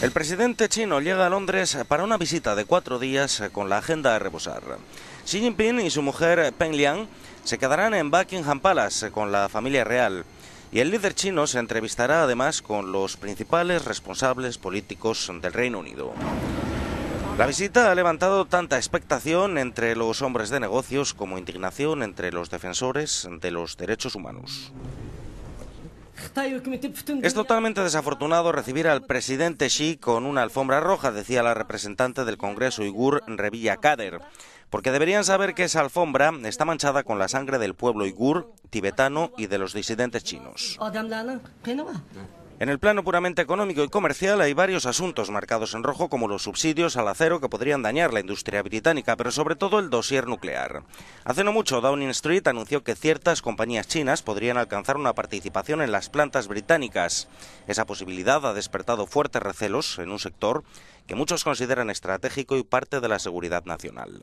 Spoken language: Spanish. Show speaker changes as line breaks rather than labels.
El presidente chino llega a Londres para una visita de cuatro días con la agenda a reposar. Xi Jinping y su mujer Peng Liang se quedarán en Buckingham Palace con la familia real y el líder chino se entrevistará además con los principales responsables políticos del Reino Unido. La visita ha levantado tanta expectación entre los hombres de negocios como indignación entre los defensores de los derechos humanos. Es totalmente desafortunado recibir al presidente Xi con una alfombra roja, decía la representante del Congreso uigur Revilla Kader, porque deberían saber que esa alfombra está manchada con la sangre del pueblo uigur, tibetano y de los disidentes chinos. En el plano puramente económico y comercial hay varios asuntos marcados en rojo como los subsidios al acero que podrían dañar la industria británica, pero sobre todo el dossier nuclear. Hace no mucho Downing Street anunció que ciertas compañías chinas podrían alcanzar una participación en las plantas británicas. Esa posibilidad ha despertado fuertes recelos en un sector que muchos consideran estratégico y parte de la seguridad nacional.